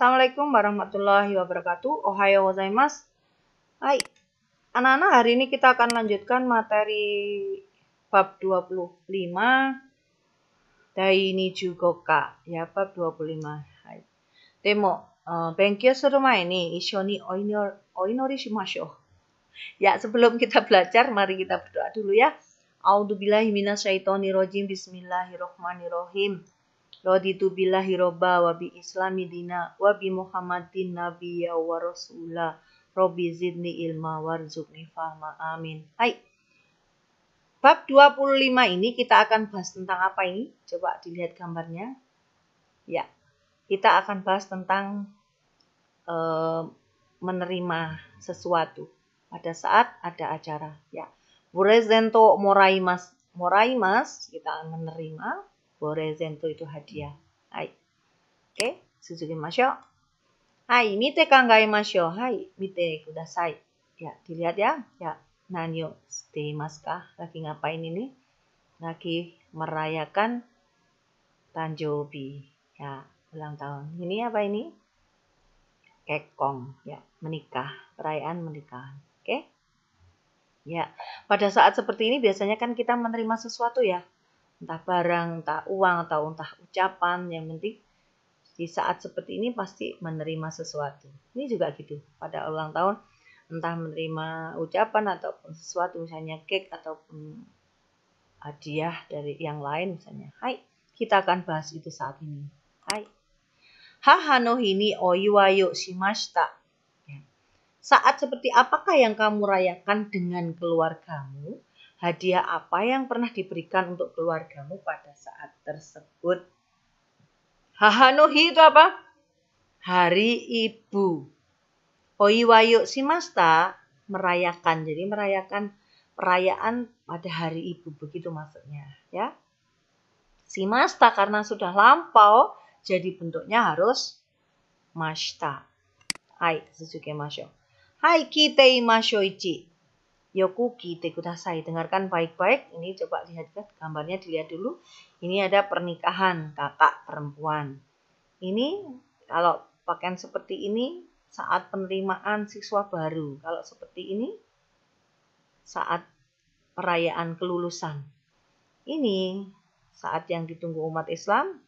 Assalamualaikum warahmatullahi wabarakatuh. Ohayo gozaimasu. Hai. Anak-anak, hari ini kita akan lanjutkan materi bab 25 Dai ni kak, ya bab 25. Hai. Demo, uh, eh, benkyo mae ini isho ni oinori shimashou. Ya, sebelum kita belajar, mari kita berdoa dulu ya. A'udzubillahi minasyaitonirrajim. Bismillahirrahmanirrahim. Bismillahirrahmanirrahim. Raditu billahi robba wa bi islami dina wa bi muhammadin Nabiya wa rasula. Robbi zidni ilma warzuqni fahma amin. Hai. Bab 25 ini kita akan bahas tentang apa ini? Coba dilihat gambarnya. Ya. Kita akan bahas tentang e, menerima sesuatu pada saat ada acara, ya. Burezento moraimas. Moraimas kita menerima hadiah. Oke, Hai, Hai, Hai, itu Suzuki Masyo. Masyo. kudasai. Ya, dilihat ya. Ya, nanyo stay mas Lagi ngapain ini? Lagi merayakan Tanjobi. Ya, ulang tahun. Ini apa ini? Kekong. Ya, menikah. Perayaan menikah. Oke? Ya, pada saat seperti ini biasanya kan kita menerima sesuatu ya entah barang, entah uang, atau entah ucapan, yang penting di saat seperti ini pasti menerima sesuatu. Ini juga gitu, pada ulang tahun entah menerima ucapan ataupun sesuatu, misalnya cake ataupun hadiah dari yang lain misalnya. Hai, kita akan bahas itu saat ini. Hai. Haha no hini oiwayo shimashita. Ya. Saat seperti apakah yang kamu rayakan dengan keluargamu? hadiah apa yang pernah diberikan untuk keluargamu pada saat tersebut. Hahanuhi itu apa? Hari Ibu. Oiwayo Simasta merayakan. Jadi merayakan perayaan pada hari ibu begitu maksudnya ya. Simasta karena sudah lampau jadi bentuknya harus Masta. Hai, Suzuki masyo. Hai kitei masyoichi yoku ya, kite kudasai. Dengarkan baik-baik. Ini coba lihat gambarnya dilihat dulu. Ini ada pernikahan kakak perempuan. Ini kalau pakaian seperti ini saat penerimaan siswa baru. Kalau seperti ini saat perayaan kelulusan. Ini saat yang ditunggu umat Islam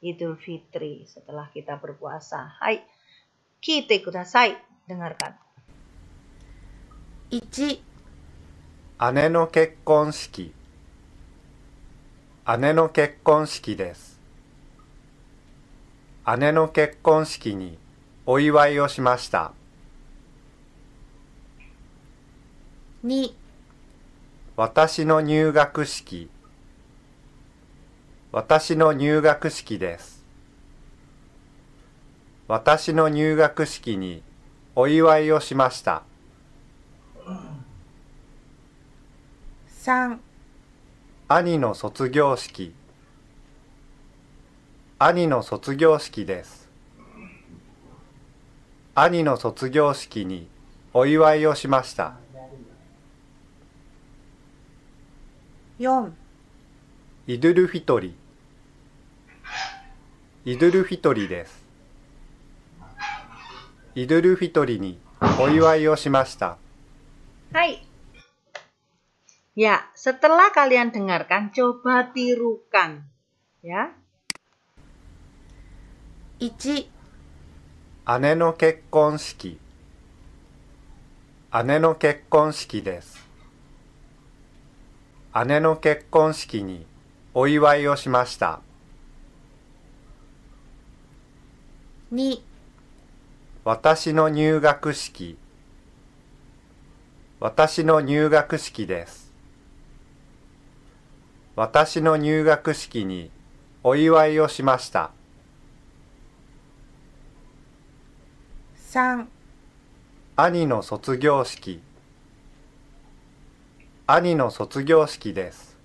Idul Fitri setelah kita berpuasa. Hai, kita kudasai, dengarkan. 1姉の結婚式姉の結婚式です姉の結婚式にお祝いをしました2私の入学式私の入学式です私の入学式にお祝いをしました兄の卒業式兄の卒業式です兄の卒業式にお祝いをしました4イドゥルフィトリイドゥルフィトリですイドゥルフィトリにお祝いをしましたはい Ya, setelah kalian dengarkan, coba tirukan. Ya. 1. 姉の結婚式。姉の結婚式です。姉の結婚式にお祝いをしました。2私の入学式私の入学式です私の入学式にお祝いをしました。3兄の卒業式兄の卒業式です。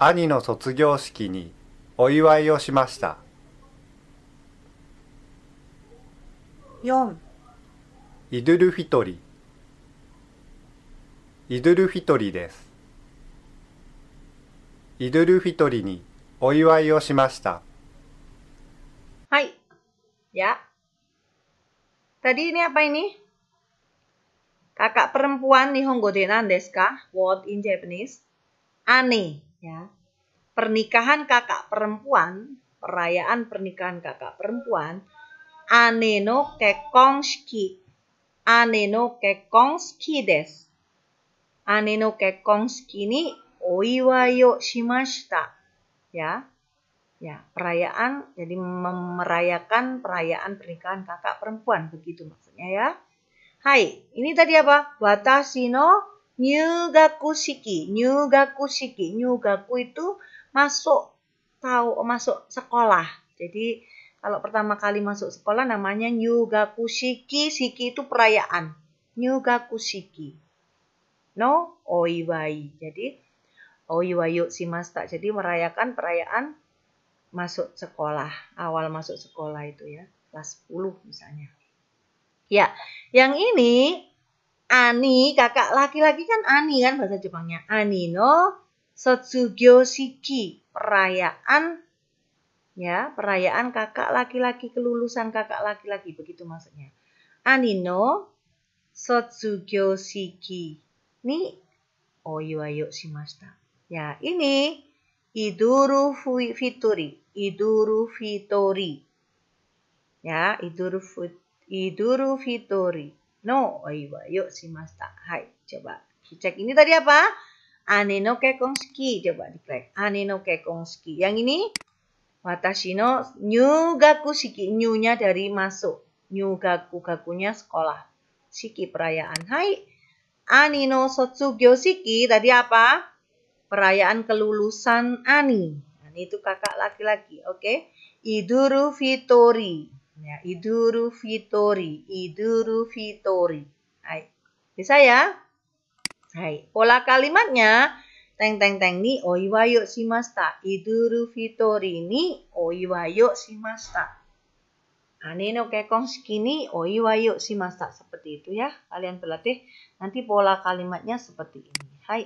兄の卒業式にお祝いをしました。4イドゥルフィトリイドゥルフィトリです。イドゥルフィトリにお祝いをしました。Hai, ya. Tadi ini apa ini? Kakak perempuan nih Honggo denan desu ka? What in Japanese? Ane, ya. Pernikahan kakak perempuan, perayaan pernikahan kakak perempuan, ane no kekonshiki. Ane no kekonshiki desu. Ane no kekonshiki ini oiwai yo shimashita. Ya. Ya, perayaan jadi merayakan perayaan pernikahan kakak perempuan begitu maksudnya ya. Hai, ini tadi apa? Watashi no nyugaku shiki. Nyugaku shiki. Nyugaku itu masuk tahu masuk sekolah. Jadi kalau pertama kali masuk sekolah namanya nyugaku shiki. Shiki itu perayaan. Nyugaku shiki. No oiwai. Jadi Oyuwayu oh, Simasta. Jadi merayakan perayaan masuk sekolah, awal masuk sekolah itu ya, kelas 10 misalnya. Ya, yang ini Ani, kakak laki-laki kan Ani kan bahasa Jepangnya. Ani no Sotsugyo Shiki, perayaan ya, perayaan kakak laki-laki kelulusan kakak laki-laki begitu maksudnya. Ani no Sotsugyo Shiki. Ni oyo oh, ayo shimashita. Ya, ini Iduru fituri, Iduru fituri. Ya, Iduru Iduru fituri. No, oiwa, yuk si masta. Hai, coba cek ini tadi apa? Aneno kekonski coba di diplek. Aneno kekonski Yang ini watashi no nyugaku shiki. Nyunya dari masuk. Nyugaku gakunya sekolah. Shiki perayaan. Hai, anino sotsugyo shiki tadi apa? Perayaan kelulusan Ani. Ani nah, itu kakak laki-laki, oke? okay? Iduru Fitori. Ya, Iduru Fitori. Iduru Fitori. Hai. Bisa ya? Hai. Pola kalimatnya teng teng teng ni oiwayo shimashita. Iduru Fitori ni oiwayo shimashita. Ane nah, no kekong skini oiwayo shimashita. Seperti itu ya. Kalian berlatih nanti pola kalimatnya seperti ini. Hai.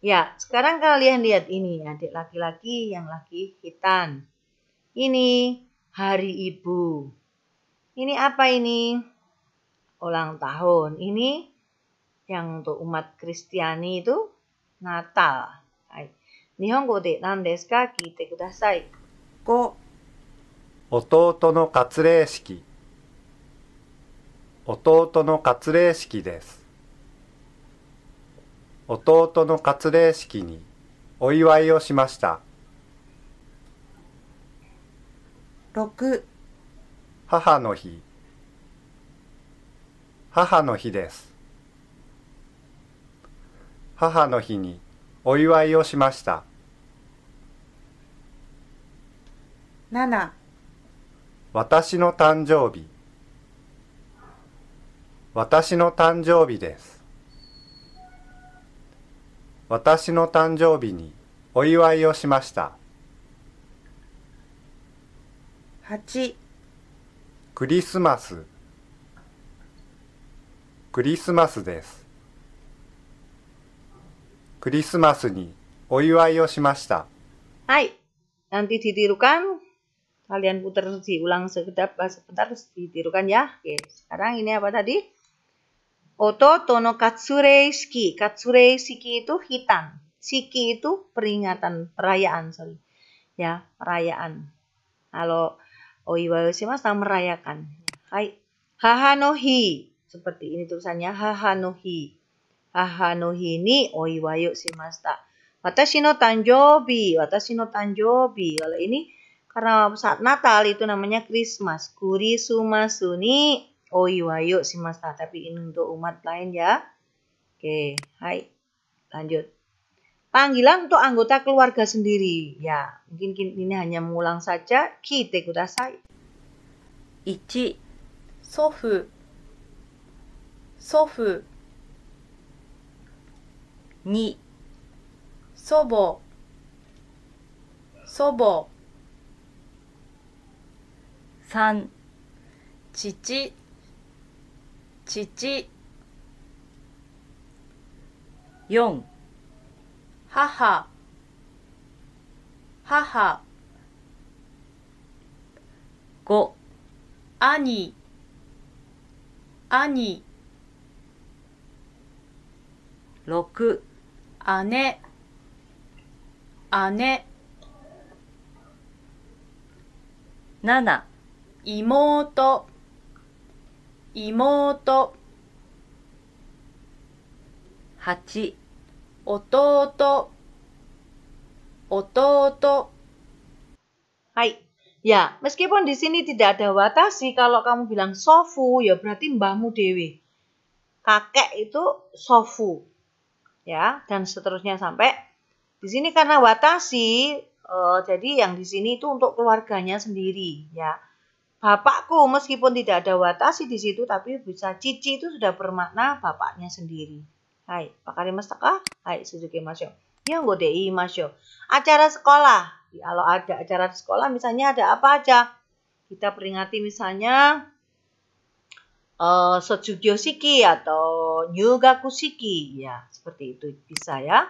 Ya, sekarang kalian lihat ini adik laki-laki yang lagi hitan. Ini hari ibu. Ini apa ini? Ulang tahun. Ini yang untuk umat Kristiani itu Natal. Nihongo de nan desu ka Kite kudasai. Ko. Ototo no katsureishiki. Ototo no katsureishiki desu. 弟の割礼式にお祝いをしました6母の日母の日です母の日にお祝いをしました7私の誕生日私の誕生日です私の誕生日にお祝いをしました。8クリスマスクリスマスです。クリスマスにお祝いをしました。はい。nanti ditirukan kalian putar diulang sekedap sebentar ditirukan ya. Oke, sekarang ini apa tadi? oto tono katsurei shiki. Katsurei shiki itu hitan. Shiki itu peringatan, perayaan, sorry. Ya, perayaan. Kalau sama merayakan. Hai. Hahanohi. Seperti ini tulisannya hahanohi. Hahanohi ni oiwayoshimasu. Watashi no tanjobi. Watashi no tanjobi. Kalau ini karena saat Natal itu namanya Christmas. Kurisumasu ni Oh, iya, si shimashita tapi ini untuk umat lain ya oke hai lanjut panggilan untuk anggota keluarga sendiri ya mungkin ini hanya mengulang saja kite kudasai ichi sofu sofu ni sobo sobo san cici 父4母母5兄兄6姉姉7妹妹八弟弟 Hai. Ya, meskipun di sini tidak ada watasi, kalau kamu bilang sofu, ya berarti mbahmu dewi. Kakek itu sofu. Ya, dan seterusnya sampai di sini karena watasi, eh, jadi yang di sini itu untuk keluarganya sendiri, ya bapakku meskipun tidak ada watasi di situ tapi bisa cici itu sudah bermakna bapaknya sendiri. Hai, pakai teka, hai Suzuki Masyo. Ya nggak DI Masyo. Acara sekolah. Ya, kalau ada acara sekolah misalnya ada apa aja. Kita peringati misalnya uh, eh, Setsugyo Shiki atau Nyugaku Shiki. Ya, seperti itu bisa ya.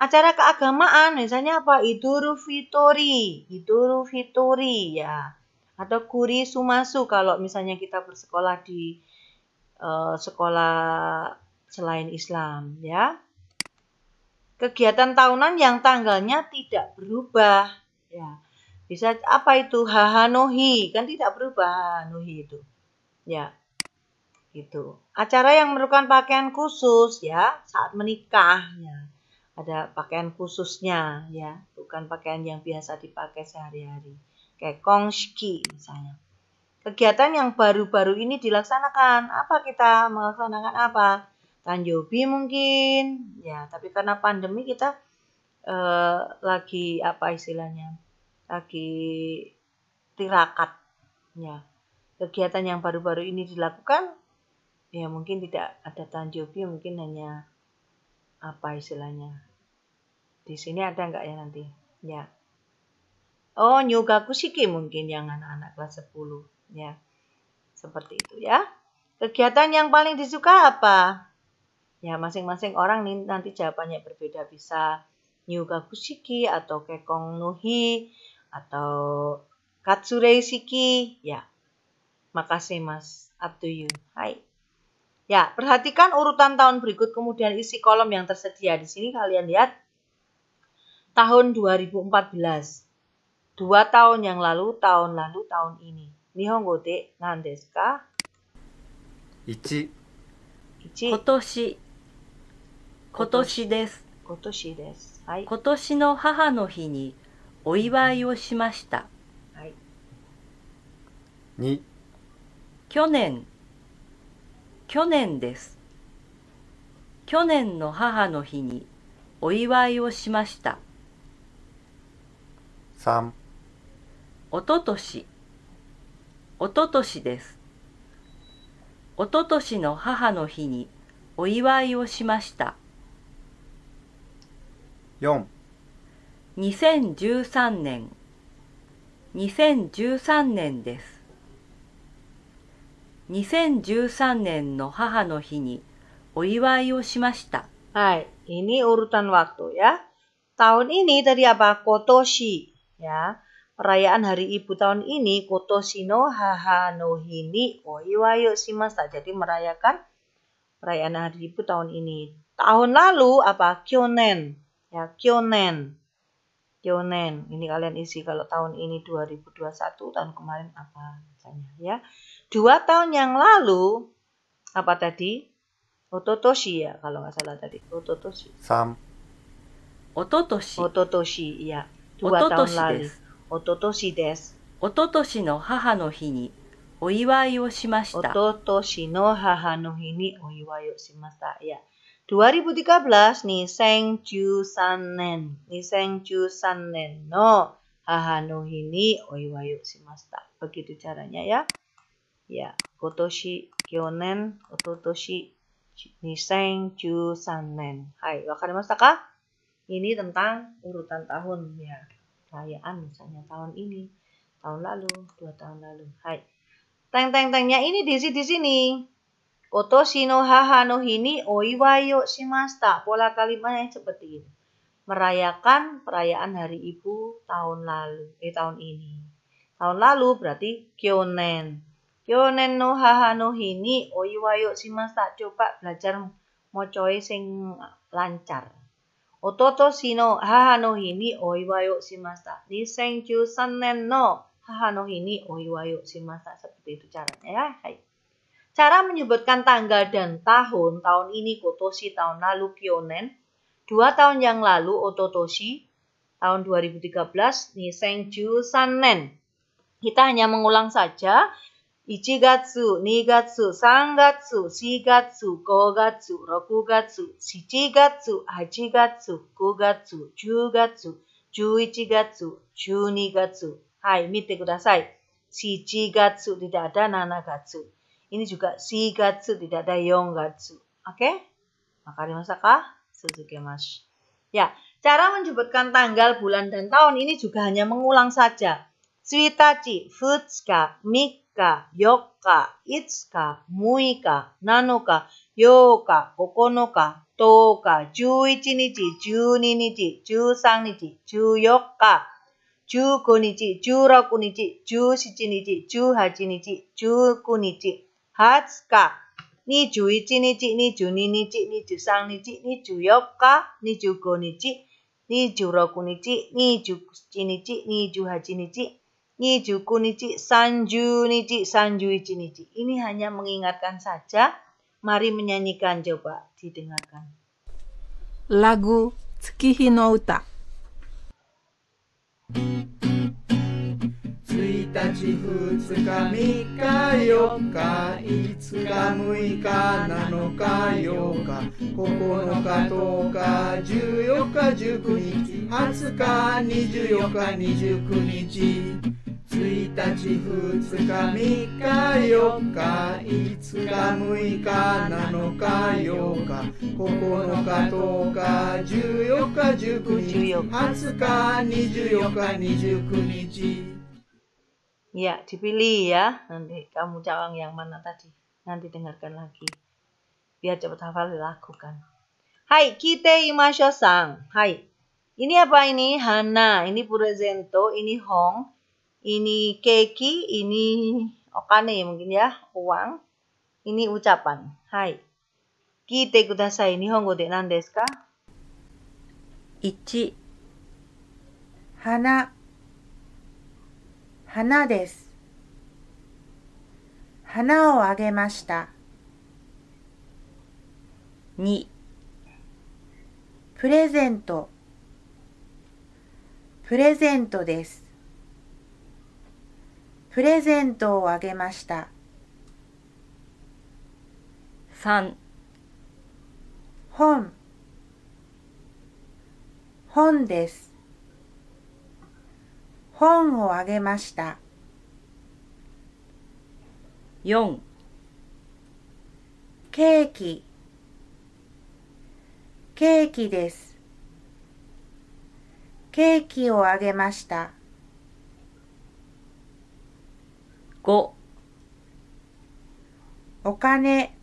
Acara keagamaan misalnya apa? Iduru Fitori. Iduru Fitori ya atau kuri sumasu kalau misalnya kita bersekolah di uh, sekolah selain Islam ya. Kegiatan tahunan yang tanggalnya tidak berubah ya. Bisa apa itu hahanohi kan tidak berubah nohi itu. Ya. Gitu. Acara yang memerlukan pakaian khusus ya saat menikah ya. Ada pakaian khususnya ya, bukan pakaian yang biasa dipakai sehari-hari Kayak Kongshiki misalnya. Kegiatan yang baru-baru ini dilaksanakan. Apa kita melaksanakan apa? Tanjobi mungkin. Ya, tapi karena pandemi kita eh, lagi apa istilahnya? Lagi tirakat. Ya. Kegiatan yang baru-baru ini dilakukan ya mungkin tidak ada tanjobi mungkin hanya apa istilahnya di sini ada nggak ya nanti ya Oh, nyugaku Kusiki mungkin yang anak-anak kelas 10 ya. Seperti itu ya. Kegiatan yang paling disuka apa? Ya, masing-masing orang nih, nanti jawabannya berbeda bisa nyugaku Kusiki atau Kekong Nuhi atau katsurei siki ya. Makasih Mas. Up to you. Hai. Ya, perhatikan urutan tahun berikut kemudian isi kolom yang tersedia di sini kalian lihat tahun 2014 Dua tahun yang lalu, tahun lalu, tahun ini. 日本語で何ですか ?1、今年、今年です。今年の母の日にお祝いをしました。2、去年、去年です。去年の母の日にお祝いをしました。3おととし、おととしです。おととしの母の日にお祝いをしました。4 2013年2013年です。2013年の母の日にお祝いをしました。はい。ini urutan waktu ya. Tahun ini dari a a Kotoshi ya. Perayaan Hari Ibu tahun ini Koto Shino si si tak Jadi merayakan perayaan Hari Ibu tahun ini. Tahun lalu apa? Kyonen. Ya, Kyonen. Kyonen. Ini kalian isi kalau tahun ini 2021, tahun kemarin apa misalnya ya. Dua tahun yang lalu apa tadi? Ototoshi ya kalau nggak salah tadi. Ototoshi. Sam. Ototoshi. Ototoshi, ya, Dua ototoshi tahun lalu. Desu. おととしです。おととしの母の日にお祝いをしました。おととしの母の日にお祝いをしました。いや、2013 2013年、2013年の母の日にお祝いをしました。Begitu c a r 今年、去年、おととし、2013年。はい、わかりましたか Ini tentang urutan tahun ya. perayaan misalnya tahun ini, tahun lalu, dua tahun lalu. Hai. Teng teng tengnya ini sini di sini. Otoshi no haha no hini oiwai yo shimashita. Pola kalimatnya seperti ini. Merayakan perayaan hari ibu tahun lalu, eh tahun ini. Tahun lalu berarti kyonen. Kyonen no haha no hini oiwai yo shimashita. Coba belajar mocoi sing lancar. おととしの母の日にお祝いをしました。2013年の母の日に o iwayo shimasa seperti itu caranya ya. Hai. Cara menyebutkan tanggal dan tahun tahun ini kotoshi tahun lalu kyonen dua tahun yang lalu ototoshi tahun 2013 nisengju sanen kita hanya mengulang saja 1月、2月、3月、4月、5月、6月、7月、8月、9月、10月、11月、12月。はい、見てください。7月、tidak ada 7月。Ini juga 4月、tidak ada 4月。Oke? Okay? Maka dimasa kah? mas Ya, cara menyebutkan tanggal, bulan, dan tahun ini juga hanya mengulang saja. Suitachi, futsuka, mik, 日、4日、5日、6日、7日、8日、9日、10日、11日、12日、13日、14日、19日、16日、17日、18日、19日、20日、21日、22日、23日、24日、25日、26日、27日、28日、Nijuku nichi sanju niji sanju iji niji. Ini hanya mengingatkan saja. Mari menyanyikan coba didengarkan. Lagu Tsukihi no Uta. Tsuitachi, futsuka, mika, yoka, itsuka, muika, nanoka, yoka, kokonoka, toka, juyoka, Ya, dipilih ya. Nanti kamu cawang yang mana tadi. Nanti dengarkan lagi. Biar cepat hafal dilakukan. Hai, kite imashosang. Hai. Ini apa ini? Hana. Ini Purezento. Ini Hong. Ini keki, ini okane mungkin ya, uang. Ini ucapan. Hai. Kite kudasai. Nihongo de nan desu ka? 1. 花花です。花をあげました。2. プレゼントプレゼントです。プレゼントをあげました。3本本です。本をあげました。4ケーキケーキです。ケーキをあげました。五。お金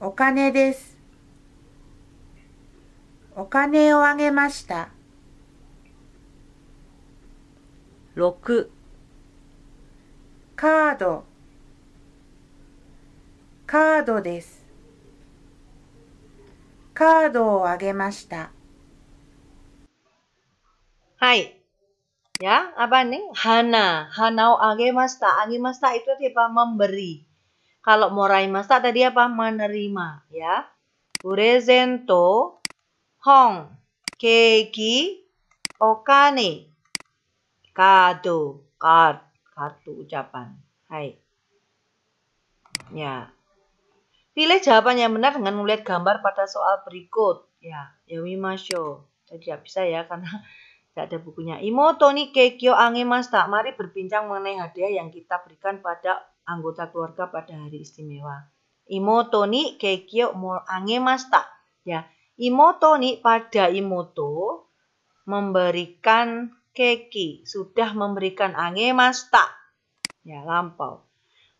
お金です。お金をあげました。六。カードカードです。カードをあげました。はい。Ya, apa nih? Hana. hanau age masta age masta itu apa? Memberi. Kalau masta tadi apa? Menerima. Ya. Presento hong keiki okane kado kart, kartu ucapan. Hai. Ya. Pilih jawaban yang benar dengan melihat gambar pada soal berikut. Ya, yowimasho Tadi tidak bisa ya karena tidak ada bukunya. Imoto ni kekyo tak. Mari berbincang mengenai hadiah yang kita berikan pada anggota keluarga pada hari istimewa. Imoto ni kekyo tak? Ya, Imo ni pada imoto memberikan keki, sudah memberikan ange tak? Ya, lampau.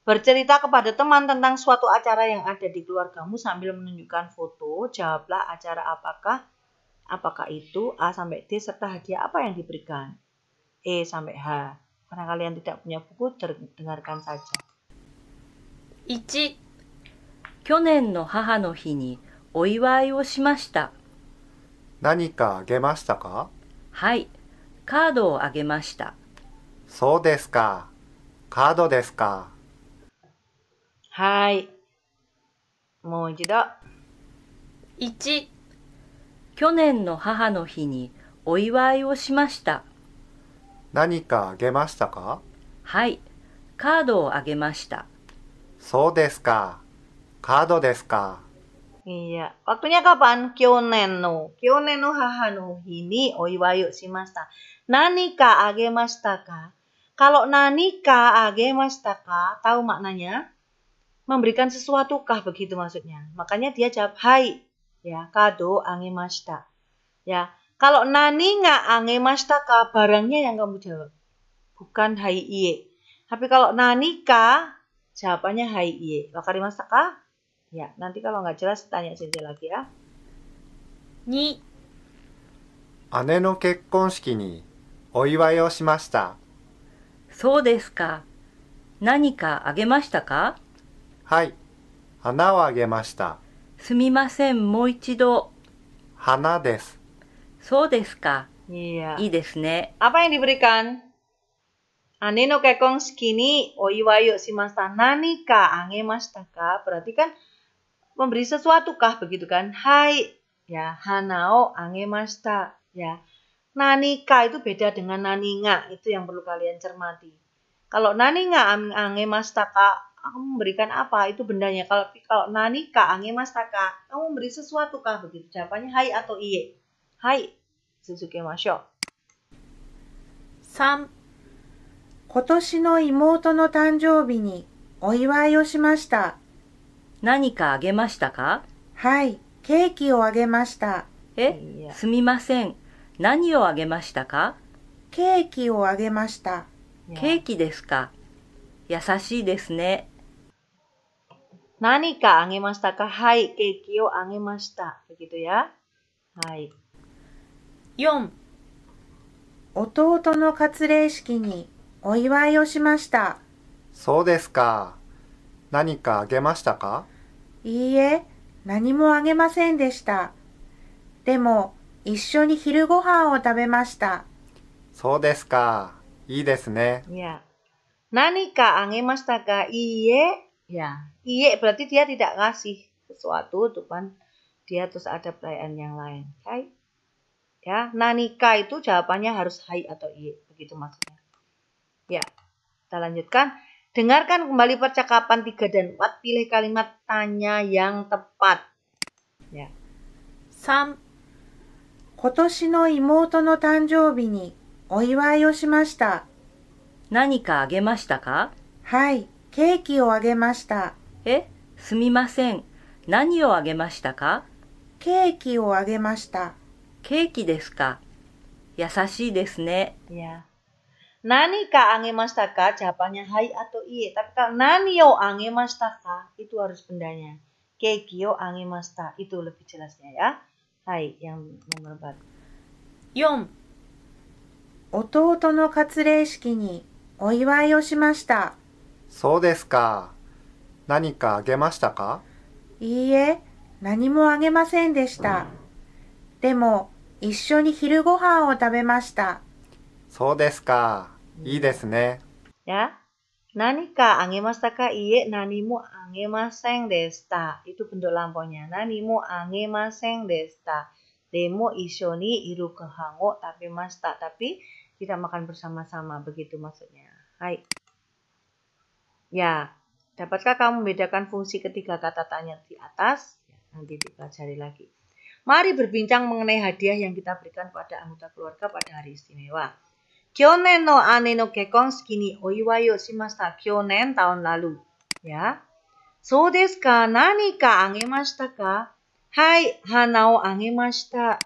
Bercerita kepada teman tentang suatu acara yang ada di keluargamu sambil menunjukkan foto, jawablah acara apakah Apakah itu A sampai D serta hadiah apa yang diberikan? E sampai H. Karena kalian tidak punya buku, dengarkan saja. 1. 去年の母の日にお祝いをしました。何かあげましたかはい、カードをあげました。そうですか。カードですか。はい。もう一度。1去年の母の日にお祝いをしました何かあげましたかはいカードをあげましたそうですかカードですかいや、わくにゃかばん、去年の、去年の母の日にお祝いをしました。何かあげましたか k a 何かあげましたか tahu maknanya? memberikan sesuatu kah b e g i t はい。ya kado angemashita ya kalau nani nga angemashita ka barangnya yang kamu jawab bukan hai iye tapi kalau nani ka jawabannya hai iye wakarimashita ka ya nanti kalau nggak jelas tanya saja lagi ya ni 姉の結婚式にお祝いをしました。そうですか。何かあげましたかはい。花をあげました。すみません、もう一度。花です。そうですか。Iya. I desu ne. yang diberikan? Ane no kekong skini o iwayo shimashita. Nani ka ange mashita ka? Berarti kan memberi sesuatu kah begitu kan? Hai ya hanao ange mashita ya. Nani ka itu beda dengan nani nga. Itu yang perlu kalian cermati. Kalau nani nga ange mashita ka kamu memberikan apa itu bendanya kalau kalau nani ka ange mas taka kamu memberi sesuatu kah begitu jawabannya hai atau iye hai suzuki masyo 3今年の妹の誕生日にお祝いをしました何かあげましたかはいケーキをあげましたえすみません何をあげましたかケーキをあげましたケーキですか優しいですね。何かあげましたかはい、ケーキをあげました。b e g i はい。4弟の割礼式にお祝いをしました。そうですか。何かあげましたかいいえ、何もあげませんでした。でも、一緒に昼ご飯を食べました。そうですか。いいですね。いや。何かあげましたかいいえ、ya Iya berarti dia tidak ngasih sesuatu kan? dia terus ada perayaan yang lain hai ya Nanika itu jawabannya harus hai atau Iya, begitu maksudnya ya kita lanjutkan dengarkan kembali percakapan 3 dan 4 pilih kalimat tanya yang tepat ya Sam. ka? 今年の妹の誕生日にお祝いをしました何かあげましたかはいケーキをあげましたえすみません何をあげましたかケーキをあげましたケーキですか優しいですねいや何かあげましたかジャパニャはいあといえ。何をあげましたかいとあるすぶんだにゃ。ケーキをあげました。いとるぴちらすにゃや。はい、や4弟の活礼式にお祝いをしました。そうですか。何かあげましたかいいえ、何もあげませんでした。でも、一緒に昼ご飯を食べました。そうですか。いいですね。や、何かあげましたかいいえ、何もあげませんでした。い t u b e n t u 何もあげませんでした。でも、一緒に昼ご飯を食べました。た a kita makan bersama-sama begitu maksudnya. Hai. Ya, dapatkah kamu membedakan fungsi ketiga kata tanya di atas? Ya, nanti dipelajari lagi. Mari berbincang mengenai hadiah yang kita berikan pada anggota keluarga pada hari istimewa. Kyonen no ane no kekon skini oiwayo shimashita. Kyonen tahun lalu. Ya. So desu ka? Nani ka angemashita ka? Hai, hana o angemashita.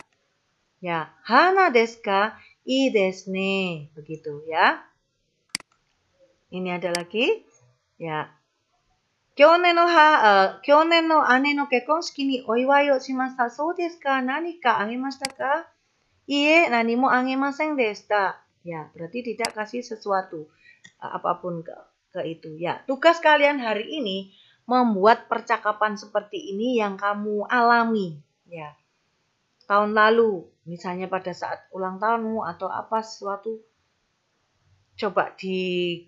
Ya, hana desu ka? Ii desu ne. Begitu ya. Ini ada lagi ya, berarti tidak kasih sesuatu apapun ke, ke itu. Ya, tugas kalian hari ini membuat percakapan seperti ini yang kamu alami. Ya, tahun lalu, misalnya pada saat ulang tahunmu atau apa sesuatu, coba di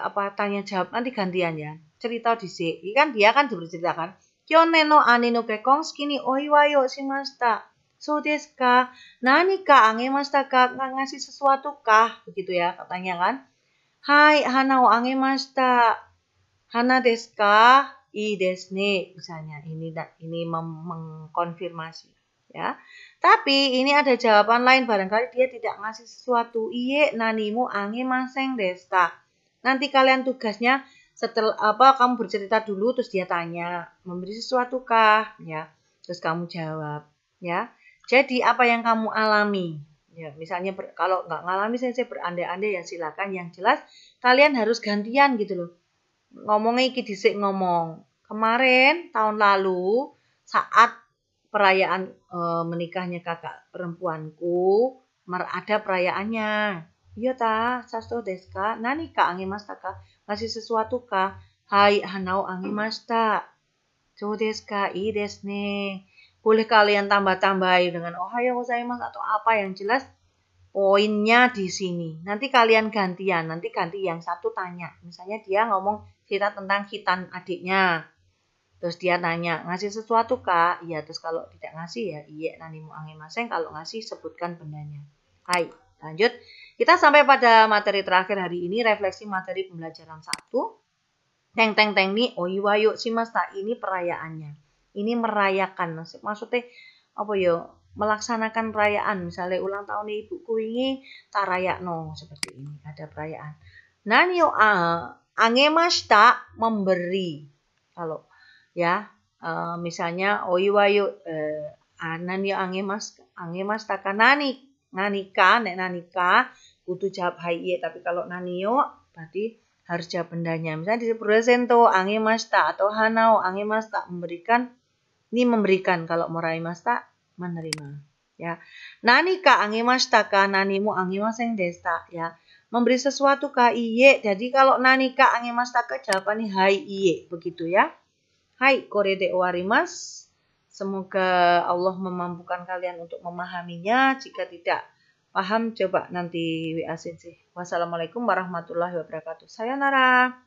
apa tanya jawab nanti gantian ya cerita di si kan dia kan diberitakan kyone no ane no kini oi wa yo masta so deska ka nani ka masta ka ngasih sesuatu kah begitu ya katanya kan hai hana o masta hana ka i desne ne misalnya ini ini mengkonfirmasi ya tapi ini ada jawaban lain barangkali dia tidak ngasih sesuatu iye nanimu angemaseng maseng ka Nanti kalian tugasnya setelah apa kamu bercerita dulu terus dia tanya memberi sesuatu kah ya terus kamu jawab ya jadi apa yang kamu alami ya misalnya ber, kalau nggak ngalami saya, berandai-andai ya silakan yang jelas kalian harus gantian gitu loh ngomongnya iki disik ngomong kemarin tahun lalu saat perayaan e, menikahnya kakak perempuanku ada perayaannya Iya ta, sasto desu ka? Nani ka angemashita ka? Ngasih sesuatu ka? Hai, hanao angemashita. So desu ka? Ii desu ne. Boleh kalian tambah-tambahi dengan ohayo gozaimasu atau apa yang jelas poinnya di sini. Nanti kalian gantian, nanti ganti yang satu tanya. Misalnya dia ngomong cerita tentang hitan adiknya. Terus dia tanya, ngasih sesuatu kak? Iya, terus kalau tidak ngasih ya, iya nanimu maseng. Kalau ngasih, sebutkan bendanya. Hai, lanjut. Kita sampai pada materi terakhir hari ini, refleksi materi pembelajaran 1. Teng teng teng oh, iya, si mas tak Ini perayaannya. Ini merayakan. Maksudnya apa yo? Ya, melaksanakan perayaan. Misalnya ulang tahun ibu ibuku ini no seperti ini. Ada perayaan. Nanyo a ah, tak memberi. Kalau ya, uh, misalnya oiwayo uh, iya, eh, mas tak kanani nanika nek nanika kudu jawab Hai haiye tapi kalau Naniyo, berarti harus jawab bendanya misalnya di presento angin masta atau Hanau, angin masta memberikan ini memberikan kalau morai masta menerima ya nanika ange masta ka nanimu ange maseng desta ya memberi sesuatu ka iye jadi kalau nanika angin masta ka jawabannya hai iye begitu ya hai korede warimas Semoga Allah memampukan kalian untuk memahaminya. Jika tidak paham, coba nanti WA Wassalamualaikum warahmatullahi wabarakatuh. Saya Nara.